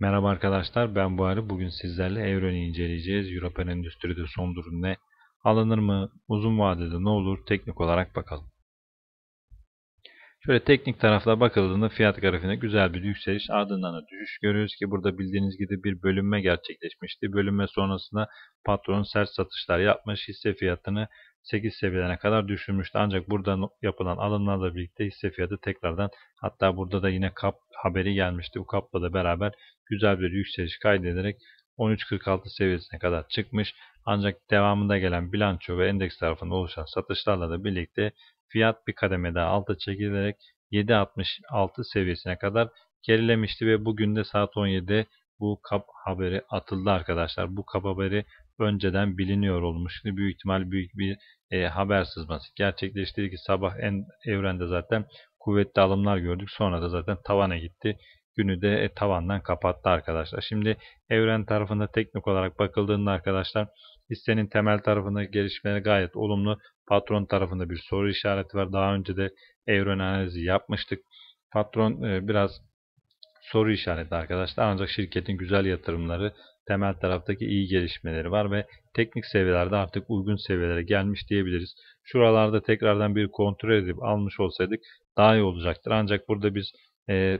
Merhaba arkadaşlar ben Buhari. Bugün sizlerle Evren'i inceleyeceğiz. European endüstride son durum ne? Alınır mı? Uzun vadede ne olur? Teknik olarak bakalım. Şöyle teknik tarafla bakıldığında fiyat grafiğinde güzel bir yükseliş ardından da düşüş görüyoruz ki burada bildiğiniz gibi bir bölünme gerçekleşmişti. Bölünme sonrasında patron sert satışlar yapmış hisse fiyatını 8 seviyelerine kadar düşürmüştü. Ancak burada yapılan alımlarla birlikte hisse fiyatı tekrardan hatta burada da yine kap haberi gelmişti. Bu kapla da beraber güzel bir yükseliş kaydederek 13.46 seviyesine kadar çıkmış ancak devamında gelen bilanço ve endeks tarafında oluşan satışlarla da birlikte fiyat bir kademe daha alta çekilerek 7.66 seviyesine kadar gerilemişti ve bugün de saat 17'de bu kap haberi atıldı arkadaşlar. Bu kap haberi önceden biliniyor olmuş. Şimdi büyük ihtimal büyük bir e, haber sızması gerçekleşti ki sabah en evrende zaten kuvvetli alımlar gördük. Sonra da zaten tavana gitti günü de e, tavandan kapattı arkadaşlar. Şimdi evren tarafında teknik olarak bakıldığında arkadaşlar hissenin temel tarafında gelişmeleri gayet olumlu. Patron tarafında bir soru işareti var. Daha önce de evren analizi yapmıştık. Patron e, biraz soru işareti arkadaşlar. Ancak şirketin güzel yatırımları temel taraftaki iyi gelişmeleri var ve teknik seviyelerde artık uygun seviyelere gelmiş diyebiliriz. Şuralarda tekrardan bir kontrol edip almış olsaydık daha iyi olacaktır. Ancak burada biz e,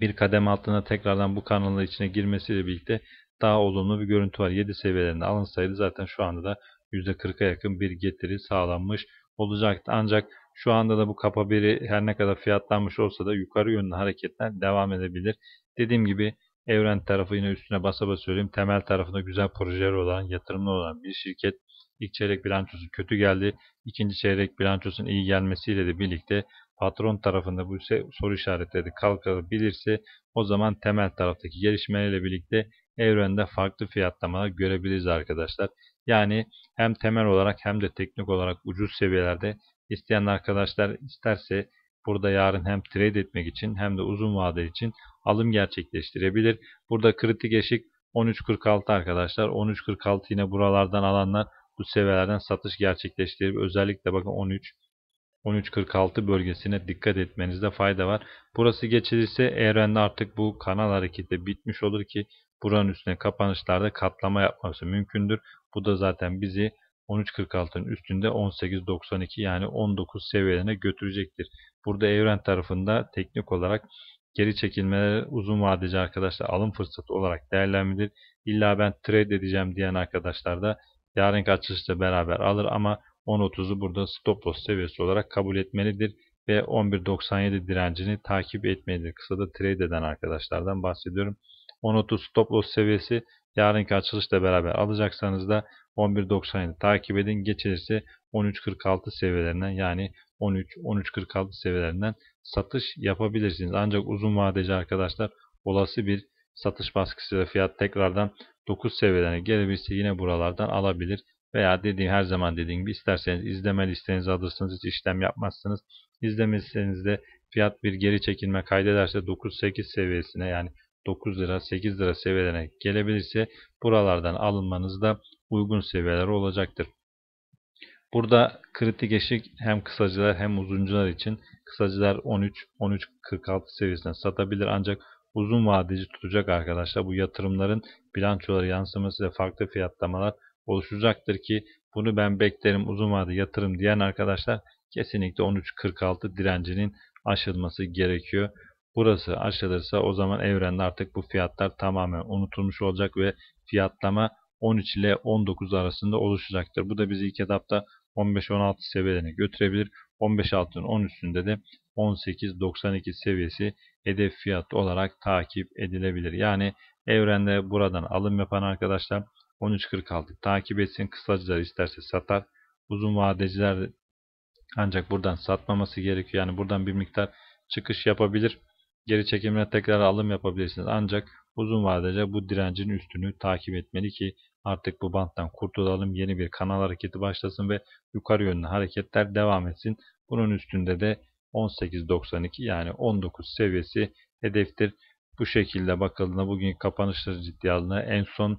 bir kadem altına tekrardan bu kanalın içine girmesiyle birlikte daha olumlu bir görüntü var. 7 seviyelerinde alınsaydı zaten şu anda da %40'a yakın bir getiri sağlanmış olacaktı. Ancak şu anda da bu kapa biri her ne kadar fiyatlanmış olsa da yukarı yönlü hareketler devam edebilir. Dediğim gibi Evren tarafı yine üstüne basa basa söyleyeyim. Temel tarafında güzel projeler olan, yatırımlı olan bir şirket. İlk çeyrek bilançosu kötü geldi. İkinci çeyrek bilançosun iyi gelmesiyle de birlikte patron tarafında bu ise soru işaretleri kalkabilirse o zaman temel taraftaki gelişmelerle birlikte evrende farklı fiyatlamalar görebiliriz arkadaşlar. Yani hem temel olarak hem de teknik olarak ucuz seviyelerde isteyen arkadaşlar isterse burada yarın hem trade etmek için hem de uzun vade için alım gerçekleştirebilir. Burada kritik eşik 13.46 arkadaşlar. 13.46 yine buralardan alanlar bu seviyelerden satış gerçekleştirip özellikle bakın 13 13.46 bölgesine dikkat etmenizde fayda var. Burası geçilirse evrende artık bu kanal hareketi bitmiş olur ki buranın üstüne kapanışlarda katlama yapması mümkündür. Bu da zaten bizi 13.46'nın üstünde 18.92 yani 19 seviyelerine götürecektir. Burada evren tarafında teknik olarak geri çekilmeler uzun vadeci arkadaşlar alım fırsatı olarak değerlendirilir. İlla ben trade edeceğim diyen arkadaşlar da yarınki açılışla beraber alır ama 10.30'u burada stop loss seviyesi olarak kabul etmelidir ve 11.97 direncini takip etmelidir. Kısada trade eden arkadaşlardan bahsediyorum. 10.30 stop loss seviyesi yarınki açılışla beraber alacaksanız da 11.97 takip edin. Geçerisi 13.46 seviyelerinden yani 13-13.46 seviyelerinden satış yapabilirsiniz. Ancak uzun vadeci arkadaşlar olası bir satış baskısıyla fiyat tekrardan 9 seviyelerine gelebilirse yine buralardan alabilir. Veya dediğim her zaman dediğim gibi isterseniz izleme listenizi alırsınız hiç işlem yapmazsınız. İzlemezseniz de fiyat bir geri çekilme kaydederse 9-8 seviyesine yani 9 lira 8 lira seviyelerine gelebilirse buralardan alınmanız da uygun seviyeler olacaktır. Burada kritik eşik hem kısacılar hem uzuncular için kısacılar 13-13.46 seviyesinden satabilir ancak uzun vadeci tutacak arkadaşlar. Bu yatırımların bilançoları yansıması ve farklı fiyatlamalar oluşacaktır ki bunu ben beklerim uzun vade yatırım diyen arkadaşlar kesinlikle 13.46 direncinin aşılması gerekiyor. Burası aşılırsa o zaman evrende artık bu fiyatlar tamamen unutulmuş olacak ve fiyatlama 13 ile 19 arasında oluşacaktır. Bu da bizi ilk etapta 15-16 seviyelerine götürebilir. 15.6'nın 10 üstünde de 18-92 seviyesi hedef fiyat olarak takip edilebilir. Yani evrende buradan alım yapan arkadaşlar 1340 13.46 takip etsin. Kısacılar isterse satar. Uzun vadeciler ancak buradan satmaması gerekiyor. Yani buradan bir miktar çıkış yapabilir. Geri çekimine tekrar alım yapabilirsiniz. Ancak uzun vadede bu direncin üstünü takip etmeli ki artık bu banttan kurtulalım. Yeni bir kanal hareketi başlasın ve yukarı yönlü hareketler devam etsin. Bunun üstünde de 18.92 yani 19 seviyesi hedeftir. Bu şekilde bakıldığında bugün kapanışları ciddiye alınır. En son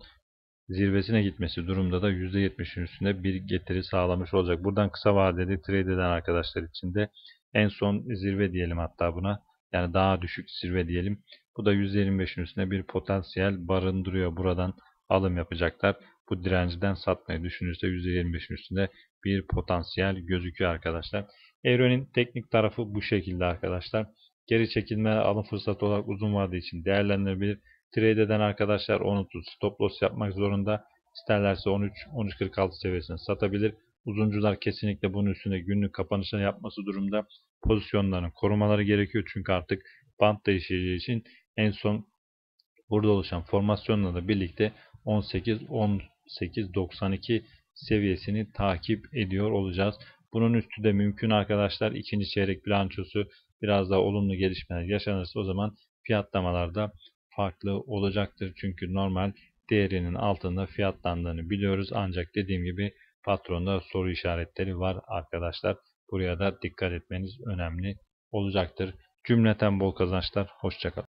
zirvesine gitmesi durumda da %70'in üstünde bir getiri sağlamış olacak. Buradan kısa vadeli trade eden arkadaşlar için de en son zirve diyelim hatta buna. Yani daha düşük zirve diyelim. Bu da %25'in üstünde bir potansiyel barındırıyor. Buradan alım yapacaklar. Bu direnciden satmayı düşünürse %25'in üstünde bir potansiyel gözüküyor arkadaşlar. Euro'nun teknik tarafı bu şekilde arkadaşlar. Geri çekilme alım fırsatı olarak uzun vadeli için değerlendirilebilir. Trade eden arkadaşlar 10 tut stop loss yapmak zorunda. İsterlerse 13-13.46 seviyesine satabilir. Uzuncular kesinlikle bunun üstünde günlük kapanışını yapması durumda pozisyonlarını korumaları gerekiyor. Çünkü artık band değişeceği için en son burada oluşan formasyonla da birlikte 18-18-92 seviyesini takip ediyor olacağız. Bunun üstü de mümkün arkadaşlar. ikinci çeyrek bilançosu biraz daha olumlu gelişmeler yaşanırsa o zaman fiyatlamalarda farklı olacaktır. Çünkü normal değerinin altında fiyatlandığını biliyoruz. Ancak dediğim gibi patronda soru işaretleri var arkadaşlar. Buraya da dikkat etmeniz önemli olacaktır. Cümleten bol kazançlar. Hoşçakalın.